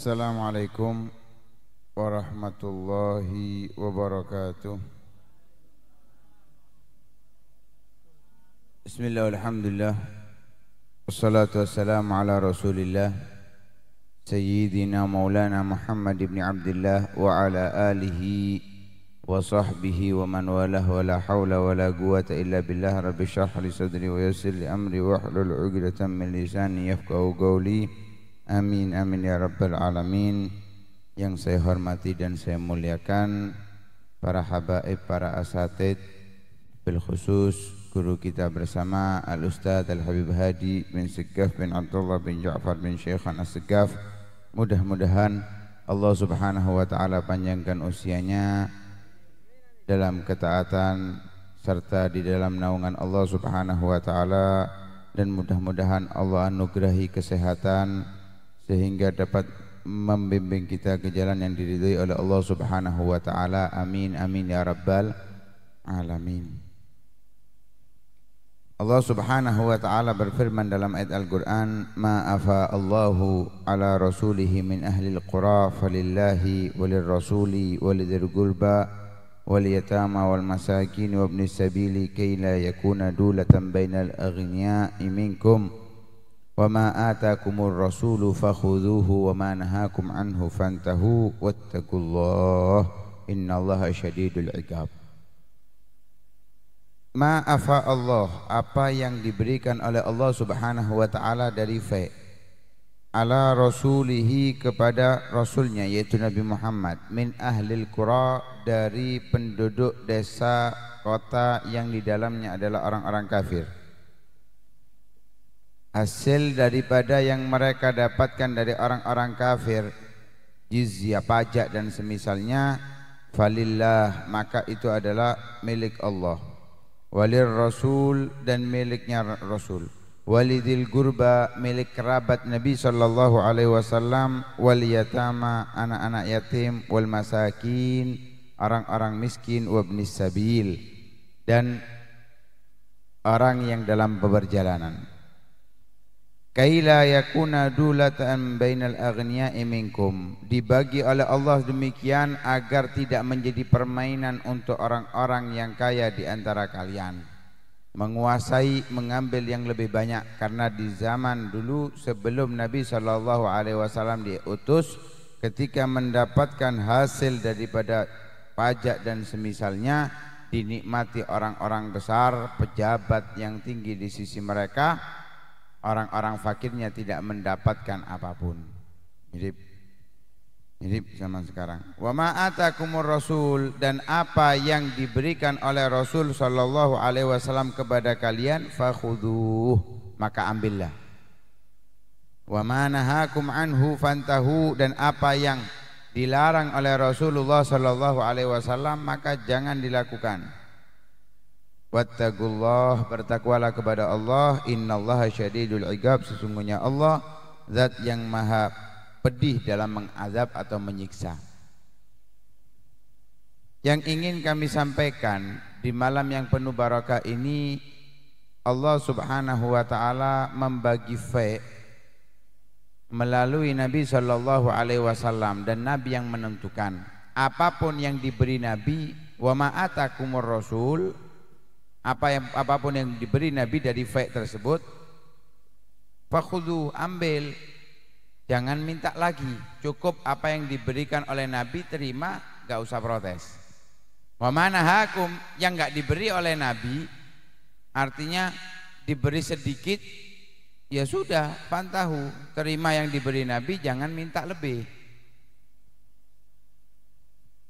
السلام عليكم ورحمة الله وبركاته بسم الله والحمد لله والصلاة والسلام على رسول الله سيدنا مولانا محمد بن عبد الله وعلى آله وصحبه ومن والاه ولا حول ولا قوة إلا بالله رب اشرح لي صدري ويسر لأمري أمري واحلل عقدة من لساني يفقه قولي Amin amin ya rabbal alamin. Yang saya hormati dan saya muliakan para habaib, para asatid, bil khusus guru kita bersama Al Ustaz Al Habib Hadi bin Segaf bin Abdullah bin Ja'far bin Syekhan As Segaf. Mudah-mudahan Allah Subhanahu wa taala panjangkan usianya dalam ketaatan serta di dalam naungan Allah Subhanahu wa taala dan mudah-mudahan Allah anugerahi kesehatan sehingga dapat membimbing kita ke jalan yang diridhai oleh Allah Subhanahu wa taala. Amin amin ya rabbal alamin. Allah Subhanahu wa taala berfirman dalam ayat Al-Qur'an, "Ma afa Allahu ala rasulihi min ahli al-qura falillahi rasuli walidzil qurba wal yatama wal masakin wa ibnis sabili kay la yakuna dulatan bainal aghniya'i minkum." wa ma atakumur rasulu fakhudhuhu wa ma nahakum anhu fantahu wattaqullah innallaha syadidul iqab Ma afa Allah apa yang diberikan oleh Allah Subhanahu wa taala dari fa ala rasulihi kepada rasulnya yaitu Nabi Muhammad min ahlil qura dari penduduk desa kota yang di dalamnya adalah orang-orang kafir hasil daripada yang mereka dapatkan dari orang-orang kafir jizya pajak dan semisalnya falillah maka itu adalah milik Allah walir rasul dan miliknya rasul walidil gurba milik kerabat Nabi sallallahu alaihi wasallam wal yatama anak-anak yatim wal masakin orang-orang miskin wabnis sabil dan orang yang dalam perjalanan kaila yakuna dulatan bainal aghniya'i minkum dibagi oleh Allah demikian agar tidak menjadi permainan untuk orang-orang yang kaya di antara kalian menguasai mengambil yang lebih banyak karena di zaman dulu sebelum Nabi sallallahu alaihi wasallam diutus ketika mendapatkan hasil daripada pajak dan semisalnya dinikmati orang-orang besar pejabat yang tinggi di sisi mereka orang-orang fakirnya tidak mendapatkan apapun. Mirip mirip zaman sekarang. Wa ma atakumur rasul dan apa yang diberikan oleh Rasul sallallahu alaihi wasallam kepada kalian fakhudhuh, maka ambillah. Wa ma nahakum anhu fantahu dan apa yang dilarang oleh Rasulullah sallallahu alaihi wasallam maka jangan dilakukan. Wattaqullah bertakwalah kepada Allah innallaha syadidul iqab sesungguhnya Allah zat yang maha pedih dalam mengazab atau menyiksa. Yang ingin kami sampaikan di malam yang penuh barakah ini Allah Subhanahu wa taala membagi fe melalui Nabi Shallallahu alaihi wasallam dan Nabi yang menentukan apapun yang diberi Nabi wa ma'atakumur rasul apa yang apapun yang diberi Nabi dari faik tersebut fakhudhu ambil jangan minta lagi cukup apa yang diberikan oleh Nabi terima gak usah protes wa hakum yang gak diberi oleh Nabi artinya diberi sedikit ya sudah pantahu terima yang diberi Nabi jangan minta lebih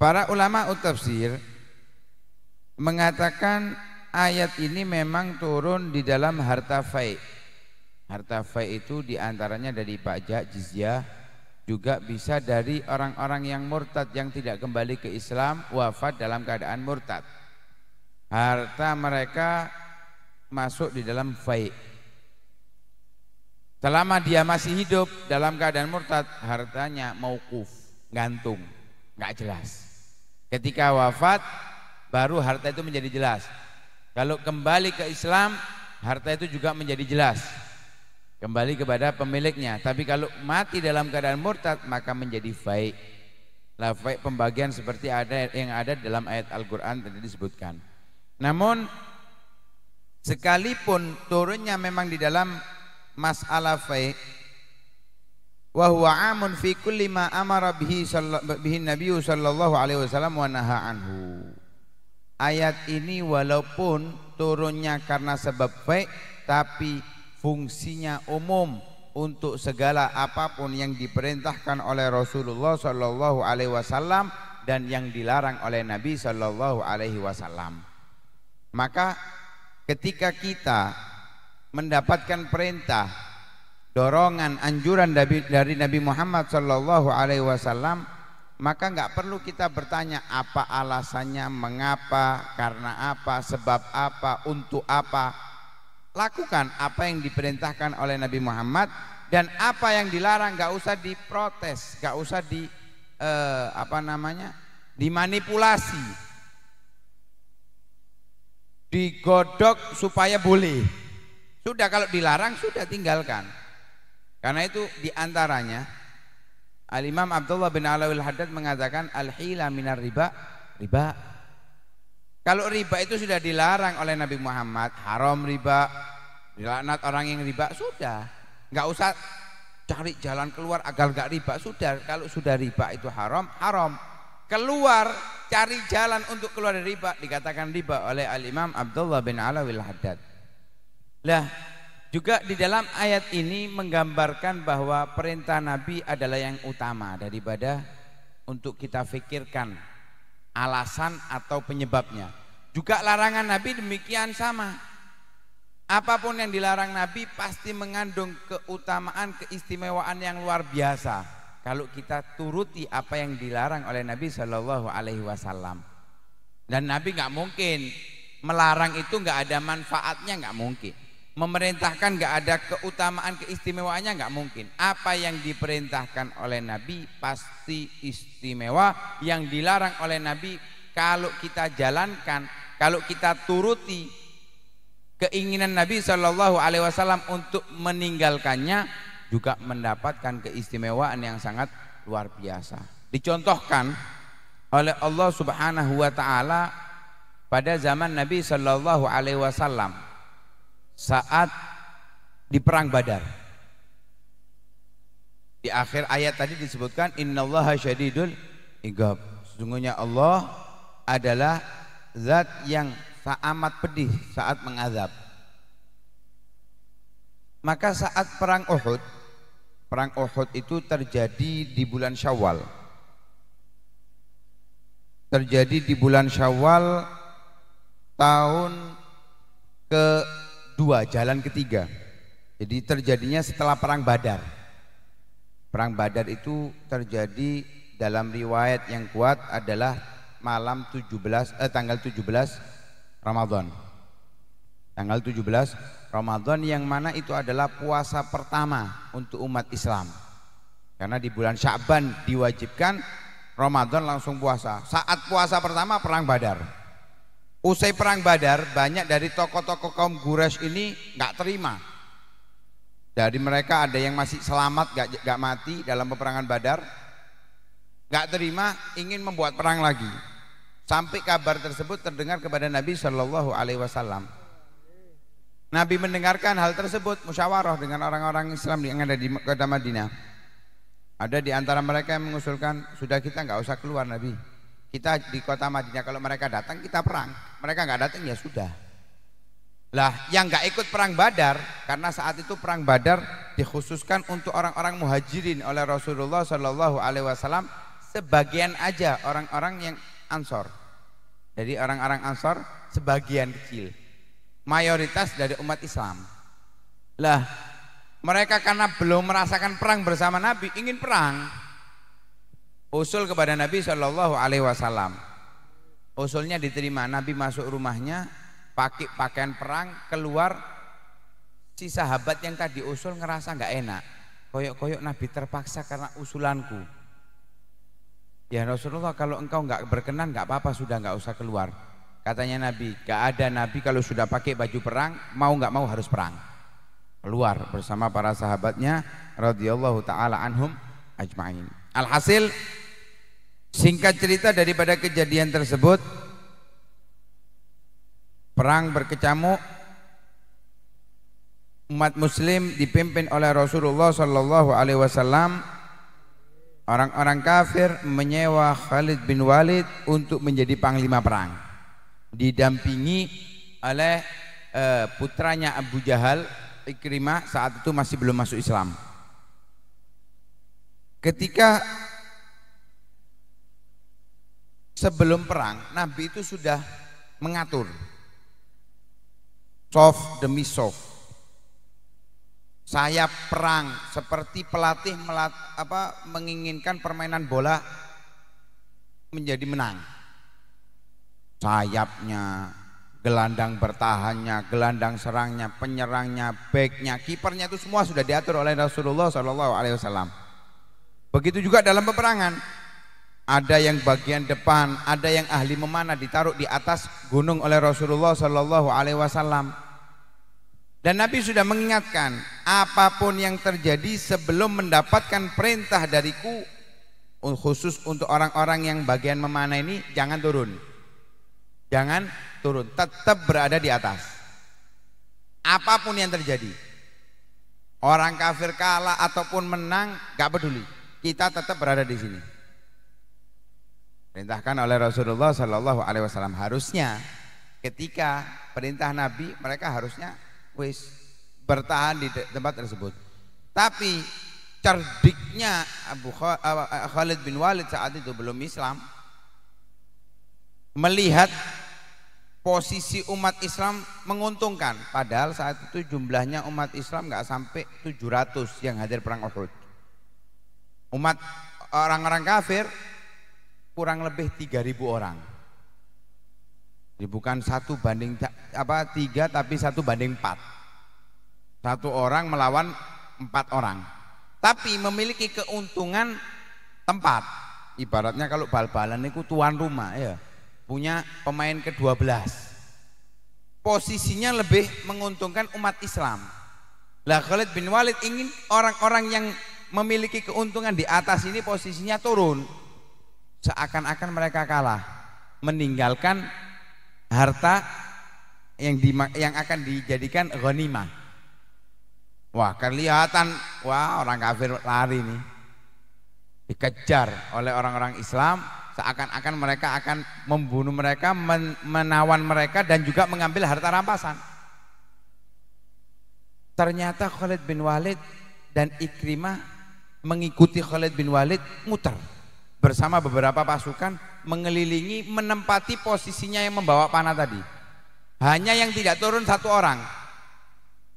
para ulama utafsir mengatakan ayat ini memang turun di dalam harta fai. Harta fai itu diantaranya dari pajak jizyah juga bisa dari orang-orang yang murtad yang tidak kembali ke Islam wafat dalam keadaan murtad. Harta mereka masuk di dalam fai. Selama dia masih hidup dalam keadaan murtad, hartanya mau mauquf, gantung, nggak jelas. Ketika wafat baru harta itu menjadi jelas kalau kembali ke Islam, harta itu juga menjadi jelas. Kembali kepada pemiliknya. Tapi kalau mati dalam keadaan murtad, maka menjadi baik. Lah baik pembagian seperti ada yang ada dalam ayat Al-Qur'an tadi disebutkan. Namun sekalipun turunnya memang di dalam masalah faik wa huwa amun fi kulli ma amara bihi sallallahu alaihi wasallam wa naha anhu Ayat ini walaupun turunnya karena sebab baik tapi fungsinya umum untuk segala apapun yang diperintahkan oleh Rasulullah Shallallahu Alaihi Wasallam dan yang dilarang oleh Nabi Shallallahu Alaihi Wasallam. Maka ketika kita mendapatkan perintah, dorongan, anjuran dari Nabi Muhammad Shallallahu Alaihi Wasallam maka nggak perlu kita bertanya apa alasannya, mengapa, karena apa, sebab apa, untuk apa. Lakukan apa yang diperintahkan oleh Nabi Muhammad dan apa yang dilarang nggak usah diprotes, nggak usah di eh, apa namanya dimanipulasi, digodok supaya boleh. Sudah kalau dilarang sudah tinggalkan. Karena itu diantaranya Al-Imam Abdullah bin Alawil Haddad mengatakan al-hila minar riba riba kalau riba itu sudah dilarang oleh Nabi Muhammad haram riba dilaknat orang yang riba sudah nggak usah cari jalan keluar agar nggak riba sudah kalau sudah riba itu haram haram keluar cari jalan untuk keluar dari riba dikatakan riba oleh Al-Imam Abdullah bin Alawil Haddad lah juga di dalam ayat ini menggambarkan bahwa perintah Nabi adalah yang utama daripada untuk kita pikirkan alasan atau penyebabnya. Juga larangan Nabi demikian sama. Apapun yang dilarang Nabi pasti mengandung keutamaan, keistimewaan yang luar biasa. Kalau kita turuti apa yang dilarang oleh Nabi Shallallahu Alaihi Wasallam, dan Nabi nggak mungkin melarang itu nggak ada manfaatnya nggak mungkin memerintahkan nggak ada keutamaan keistimewaannya nggak mungkin apa yang diperintahkan oleh Nabi pasti istimewa yang dilarang oleh Nabi kalau kita jalankan kalau kita turuti keinginan Nabi Shallallahu Alaihi Wasallam untuk meninggalkannya juga mendapatkan keistimewaan yang sangat luar biasa dicontohkan oleh Allah Subhanahu Wa Taala pada zaman Nabi Shallallahu Alaihi Wasallam saat di perang Badar. Di akhir ayat tadi disebutkan innallaha syadidul iqab. Sesungguhnya Allah adalah zat yang amat pedih saat mengazab. Maka saat perang Uhud, perang Uhud itu terjadi di bulan Syawal. Terjadi di bulan Syawal tahun ke dua jalan ketiga. Jadi terjadinya setelah perang Badar. Perang Badar itu terjadi dalam riwayat yang kuat adalah malam 17 eh, tanggal 17 Ramadan. Tanggal 17 Ramadan yang mana itu adalah puasa pertama untuk umat Islam. Karena di bulan Sya'ban diwajibkan Ramadan langsung puasa. Saat puasa pertama perang Badar. Usai perang Badar, banyak dari tokoh-tokoh kaum Quraisy ini nggak terima. Dari mereka ada yang masih selamat, gak, gak mati dalam peperangan Badar, nggak terima, ingin membuat perang lagi. Sampai kabar tersebut terdengar kepada Nabi Shallallahu Alaihi Wasallam. Nabi mendengarkan hal tersebut, musyawarah dengan orang-orang Islam yang ada di kota Madinah. Ada di antara mereka yang mengusulkan, sudah kita nggak usah keluar Nabi kita di kota Madinah kalau mereka datang kita perang, mereka nggak datang ya sudah. Lah yang nggak ikut perang Badar karena saat itu perang Badar dikhususkan untuk orang-orang muhajirin oleh Rasulullah Shallallahu Alaihi Wasallam sebagian aja orang-orang yang ansor. Jadi orang-orang ansor sebagian kecil, mayoritas dari umat Islam. Lah mereka karena belum merasakan perang bersama Nabi ingin perang usul kepada Nabi Shallallahu Alaihi Wasallam usulnya diterima Nabi masuk rumahnya pakai pakaian perang keluar si sahabat yang tadi usul ngerasa nggak enak koyok-koyok Nabi terpaksa karena usulanku ya Rasulullah kalau engkau nggak berkenan nggak apa-apa sudah nggak usah keluar katanya Nabi gak ada Nabi kalau sudah pakai baju perang mau nggak mau harus perang keluar bersama para sahabatnya radhiyallahu taala anhum ajma'in alhasil Singkat cerita daripada kejadian tersebut Perang berkecamuk Umat muslim dipimpin oleh Rasulullah sallallahu alaihi wasallam Orang-orang kafir menyewa Khalid bin Walid untuk menjadi panglima perang Didampingi oleh eh, putranya Abu Jahal Ikrimah saat itu masih belum masuk Islam Ketika sebelum perang Nabi itu sudah mengatur soft demi soft saya perang seperti pelatih melat, apa menginginkan permainan bola menjadi menang sayapnya gelandang bertahannya gelandang serangnya penyerangnya backnya kipernya itu semua sudah diatur oleh Rasulullah Shallallahu begitu juga dalam peperangan ada yang bagian depan, ada yang ahli memanah ditaruh di atas gunung oleh Rasulullah Shallallahu Alaihi Wasallam. Dan Nabi sudah mengingatkan, apapun yang terjadi sebelum mendapatkan perintah dariku, oh, khusus untuk orang-orang yang bagian memanah ini, jangan turun. Jangan turun, tetap berada di atas. Apapun yang terjadi, orang kafir kalah ataupun menang, gak peduli. Kita tetap berada di sini. Perintahkan oleh Rasulullah Shallallahu Alaihi Wasallam harusnya ketika perintah Nabi mereka harusnya wis bertahan di tempat tersebut. Tapi cerdiknya Abu eh, Khalid bin Walid saat itu belum Islam melihat posisi umat Islam menguntungkan padahal saat itu jumlahnya umat Islam nggak sampai 700 yang hadir perang Uhud umat orang-orang kafir kurang lebih 3000 orang. Jadi bukan satu banding apa tiga tapi satu banding empat. Satu orang melawan empat orang. Tapi memiliki keuntungan tempat. Ibaratnya kalau bal-balan itu tuan rumah ya. Punya pemain ke-12. Posisinya lebih menguntungkan umat Islam. Lah Khalid bin Walid ingin orang-orang yang memiliki keuntungan di atas ini posisinya turun seakan-akan mereka kalah meninggalkan harta yang di, yang akan dijadikan ghanimah wah kelihatan wah orang kafir lari nih dikejar oleh orang-orang Islam seakan-akan mereka akan membunuh mereka men, menawan mereka dan juga mengambil harta rampasan ternyata Khalid bin Walid dan Ikrimah mengikuti Khalid bin Walid muter bersama beberapa pasukan mengelilingi menempati posisinya yang membawa panah tadi. Hanya yang tidak turun satu orang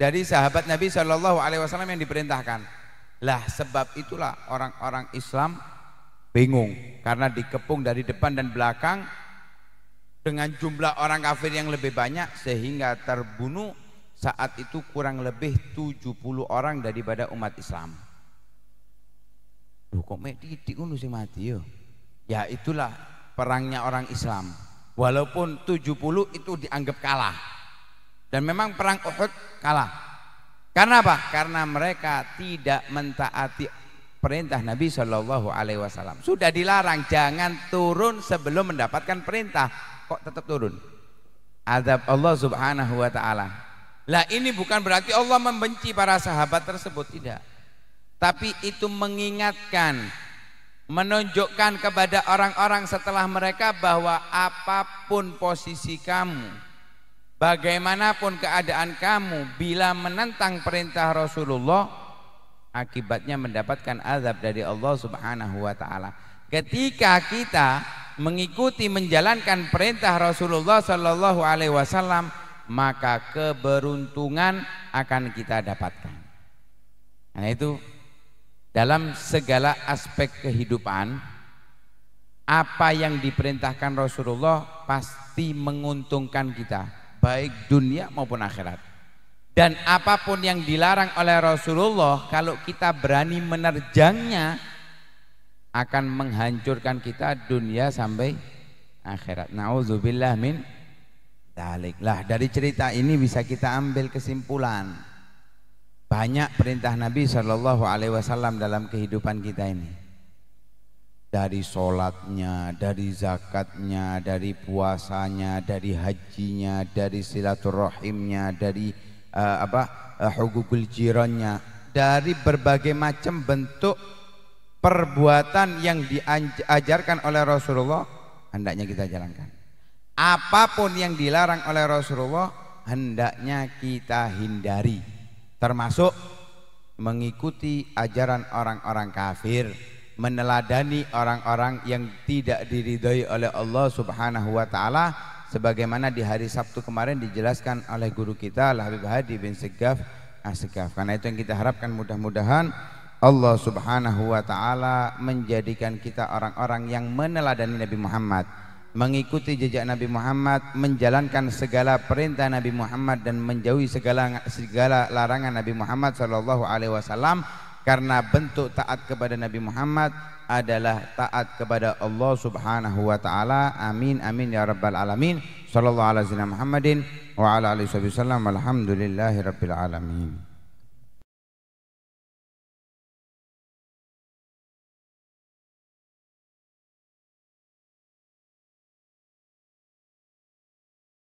dari sahabat Nabi Shallallahu Alaihi Wasallam yang diperintahkan. Lah sebab itulah orang-orang Islam bingung karena dikepung dari depan dan belakang dengan jumlah orang kafir yang lebih banyak sehingga terbunuh saat itu kurang lebih 70 orang daripada umat Islam. Duh kok mek titik ngono sing mati iya. yo. Ya itulah perangnya orang Islam. Walaupun 70 itu dianggap kalah. Dan memang perang Uhud kalah. Karena apa? Karena mereka tidak mentaati perintah Nabi Shallallahu alaihi wasallam. Sudah dilarang jangan turun sebelum mendapatkan perintah. Kok tetap turun? Azab Allah Subhanahu wa taala. Lah ini bukan berarti Allah membenci para sahabat tersebut, tidak tapi itu mengingatkan menunjukkan kepada orang-orang setelah mereka bahwa apapun posisi kamu bagaimanapun keadaan kamu bila menentang perintah Rasulullah akibatnya mendapatkan azab dari Allah Subhanahu wa taala ketika kita mengikuti menjalankan perintah Rasulullah Shallallahu alaihi wasallam maka keberuntungan akan kita dapatkan nah itu dalam segala aspek kehidupan apa yang diperintahkan Rasulullah pasti menguntungkan kita baik dunia maupun akhirat dan apapun yang dilarang oleh Rasulullah kalau kita berani menerjangnya akan menghancurkan kita dunia sampai akhirat na'udzubillah min dalik lah dari cerita ini bisa kita ambil kesimpulan banyak perintah Nabi Shallallahu Alaihi Wasallam dalam kehidupan kita ini. Dari sholatnya, dari zakatnya, dari puasanya, dari hajinya, dari silaturahimnya, dari uh, apa uh, eh, hukukul jironnya, dari berbagai macam bentuk perbuatan yang diajarkan oleh Rasulullah hendaknya kita jalankan. Apapun yang dilarang oleh Rasulullah hendaknya kita hindari termasuk mengikuti ajaran orang-orang kafir meneladani orang-orang yang tidak diridhai oleh Allah Subhanahu wa taala sebagaimana di hari Sabtu kemarin dijelaskan oleh guru kita Al Habib Hadi bin Segaf Asgaf. Karena itu yang kita harapkan mudah-mudahan Allah Subhanahu wa taala menjadikan kita orang-orang yang meneladani Nabi Muhammad mengikuti jejak Nabi Muhammad, menjalankan segala perintah Nabi Muhammad dan menjauhi segala segala larangan Nabi Muhammad sallallahu alaihi wasallam karena bentuk taat kepada Nabi Muhammad adalah taat kepada Allah Subhanahu wa taala. Amin amin ya rabbal alamin. Sallallahu alaihi wasallam Muhammadin wa ala alihi wasallam. Alhamdulillahirabbil alamin.